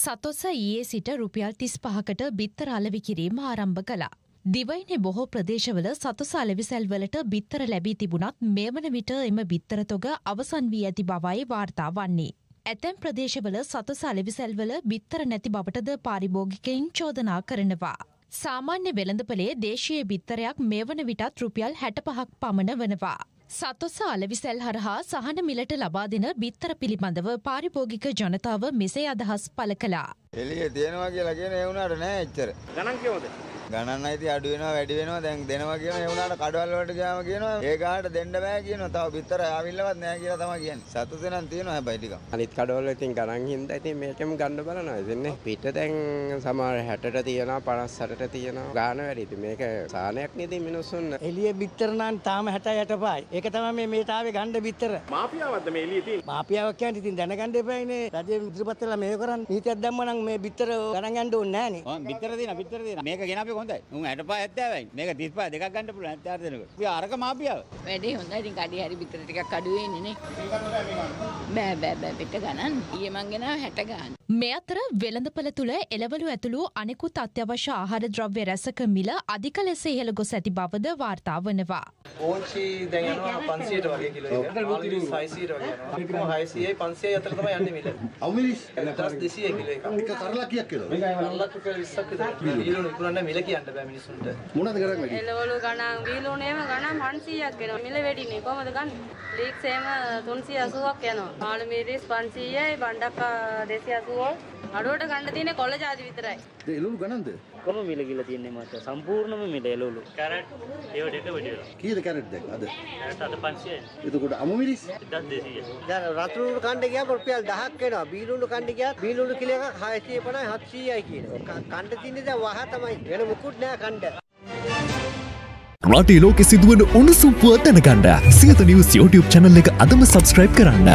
සතොස ඊයේ සිට රුපියල් තිස් පහකට බිත්තර අලවි කිරීම ආරම්භ කළා. දිවයිනෙ බොහෝ ප්‍රදේශවල සතුස අලෙවිසැල්වලට බිත්තර ලැබී තිබුණත් මේමන විට එම බිත්තර තොග අවසන් වී ඇති බවයි වාර්තා වන්නේ. ඇතැම් ප්‍රදේශවල සතුස අලෙවිසැල්වල බිත්තර නැති බවටද පාරිභෝගිකයින් චෝදනා කරනවා. සාමාන්‍ය වෙළඳපලේ දේශීය බිත්තරයක් මේ වන විටත් රුපියල් හැට පහක් පමණ වනවා. සත්තුසා අලවිසැල් හරහා සහන මිලට ලබා දෙන බිත්තර පිළිබඳව පාරිභෝගික ජනතාව මෙසේ අදහස් පළ කළා. එළිය තියෙනවා කියලා කියන ඒ වුණාට නෑ එච්චර. ගණන් කියවද? ගණන් අයිති අඩු වෙනවා වැඩි වෙනවා දැන් දෙනවා කියන ඒ වුණාට කඩවල වලට ගියාම කියනවා ඒ ගාහට දෙන්න බෑ කියනවා තව පිටතර ආවිල්ලවත් නෑ කියලා තමයි කියන්නේ සතුට නම් තියෙනවා හැබැයි ටිකක් අනිත් කඩවල ඉතින් ගණන් හින්දා ඉතින් මේකෙම ගන්න බලනවා ඉතින්නේ පිට දැන් සමහර 60ට තියෙනවා 58ට තියෙනවා ගාන වැඩි ඉතින් මේක සානයක් නේද මිනිස්සුන් එළිය පිටතර නම් තාම 60 65යි ඒක තමයි මේ මේ තාවේ ගණ්ඩ පිටතර මාපියාවක්ද මේ එළිය තියෙන්නේ මාපියාවක් කියන්නේ ඉතින් දැනගන්න එපායිනේ රජයේ ඉදිරිපත් වෙලා මේක කරන්නේ නීතියක් දැම්ම නම් මේ පිටතර ගණන් යන්න ඕනේ නෑනේ ඔව් පිටතර දින පිටතර දින මේක ගෙනාපේ හොඳයි උන් ඇටපා ඇත්තෑවයි මේක තිස්පා දෙකක් ගන්න පුළුවන් ඇත්තාර දෙනකොට. ඉතින් අරක මාපියාව. වැඩේ හොඳයි ඉතින් කඩේ හරි පිටර ටිකක් අඩු වෙන්නේ නේ. බෑ බෑ බෑ පිට ගණන්. ඊයේ මං ගෙනාව 60 ගාන. මේ අතර වෙළඳපළ තුල එළවලු ඇතුළු අනෙකුත් අත්‍යවශ්‍ය ආහාර ද්‍රව්‍ය රැසක මිල අධික ලෙස ඉහළ ගොස් ඇති බවද වාර්තා වනවා. ඕංචි දැන් යනවා 500ට වගේ කිලෝ එක. 600ට වගේ යනවා. 600යි 500යි අතර තමයි යන්නේ මිල. අවුමිලිස් 1200 කිලෝ එක. එක කරලක්ියක් කියලා. මේක කරලක්ක 20ක් විතර. කිලෝ නිකුණන්නේ මිල කියන්න බෑ මිනිස්සුන්ට. මොනවද ගණන් වැඩි? එළවලු ගණන්, වීලුණේම ගණන් 500ක් වෙනවා. මිල වැඩිනේ කොහමද ගන්න? ලීක්ස් එහෙම 380ක් යනවා. මාළු මිරිස් 500යි, බණ්ඩක්ක 280යි. අඩුවට ගන්න තියෙන්නේ කොළ ජාති විතරයි. ඒ එළවලු ගණන්ද? කොහොම මිල ගිල තියන්නේ මට සම්පූර්ණම මිල එළවලු. කැරට් ඒවට එක වැඩි වෙනවා. කීයද කැරට් දැන් අද? කැරට් අද 500යි. එතකොට අමු මිරිස් 1200යි. දැන් රතුළුණු කණ්ඩ ගියාම රුපියල් 1000ක් වෙනවා. බීලුණු කණ්ඩ ගියාත් බීලුණු කිලෝ එකක් 650යි 700යි කියනවා. කණ්ඩ තින්නේ දැන් වහ තමයි. වෙන මොකක් මොකුත් නෑ කණ්ඩ රටේ ලෝකෙ සිදුවන උණුසුම්පුව දැනගන්න සියත නිවස් YouTube channel එක අදම subscribe කරන්න